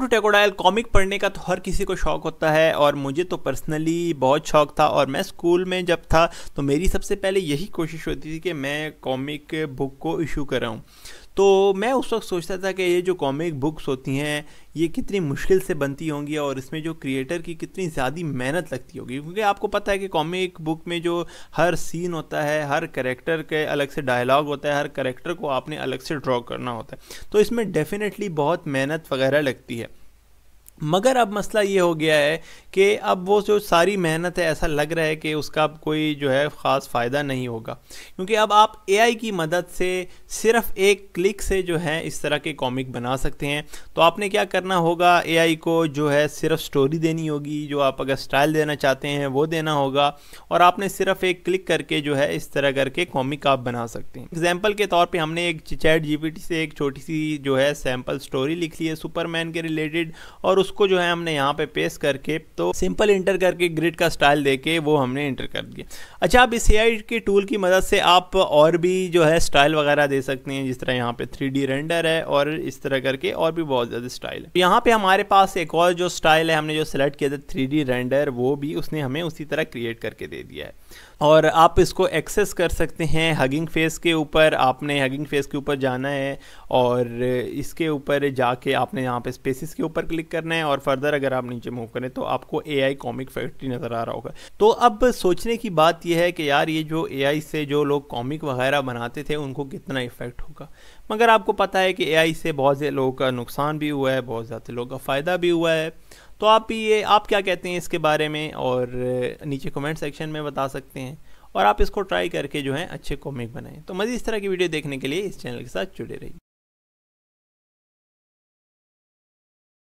क्रोटेकोडाइल comic पढ़ने का तो हर किसी को शौक होता है और मुझे तो पर्सनली बहुत शौक था और मैं स्कूल में जब था तो मेरी सबसे पहले यही कोशिश होती थी कि मैं कॉमिक बुक को इशू कराऊँ तो मैं उस वक्त सोचता था कि ये जो कॉमिक बुक्स होती हैं ये कितनी मुश्किल से बनती होंगी और इसमें जो क्रिएटर की कितनी ज़्यादा मेहनत लगती होगी क्योंकि आपको पता है कि कॉमिक बुक में जो हर सीन होता है हर करेक्टर के अलग से डायलॉग होता है हर करेक्टर को आपने अलग से ड्रॉ करना होता है तो इसमें डेफ़िनेटली बहुत मेहनत वगैरह लगती है मगर अब मसला ये हो गया है कि अब वो जो सारी मेहनत है ऐसा लग रहा है कि उसका कोई जो है ख़ास फ़ायदा नहीं होगा क्योंकि अब आप एआई की मदद से सिर्फ एक क्लिक से जो है इस तरह के कॉमिक बना सकते हैं तो आपने क्या करना होगा एआई को जो है सिर्फ स्टोरी देनी होगी जो आप अगर स्टाइल देना चाहते हैं वो देना होगा और आपने सिर्फ एक क्लिक करके जो है इस तरह करके कॉमिक आप बना सकते हैं एग्जाम्पल के तौर पर हमने एक चैट जी से एक छोटी सी जो है सैम्पल स्टोरी लिख ली है सुपरमैन के रिलेटेड और उसको जो है हमने यहाँ पे पेस्ट करके तो सिंपल इंटर करके ग्रिड का स्टाइल देके वो हमने इंटर कर दिया अच्छा आप इस ए के टूल की मदद से आप और भी जो है स्टाइल वगैरह दे सकते हैं जिस तरह यहाँ पे थ्री रेंडर है और इस तरह करके और भी बहुत ज़्यादा स्टाइल है यहाँ पे हमारे पास एक और जो स्टाइल है हमने जो सेलेक्ट किया था थ्री रेंडर वो भी उसने हमें उसी तरह क्रिएट करके दे दिया है और आप इसको एक्सेस कर सकते हैं हगिंग फेस के ऊपर आपने हगिंग फेस के ऊपर जाना है और इसके ऊपर जाके आपने यहाँ पे स्पेसिस के ऊपर क्लिक करना है करना है और फर्दर अगर आप नीचे मूव करें तो आपको ए आई कॉमिक फैक्ट्री नज़र आ रहा होगा तो अब सोचने की बात यह है कि यार ये जो ए आई से जो लोग कॉमिक वगैरह बनाते थे उनको कितना इफेक्ट होगा मगर आपको पता है कि ए आई से बहुत से लोगों का नुकसान भी हुआ है बहुत ज़्यादा लोगों का फ़ायदा भी हुआ है तो आप ये आप क्या कहते हैं इसके बारे में और नीचे कमेंट सेक्शन में बता सकते हैं और आप इसको ट्राई करके जो है अच्छे कॉमिक बनाएं तो मज़े इस तरह की वीडियो देखने के लिए इस चैनल के साथ जुड़े रहिए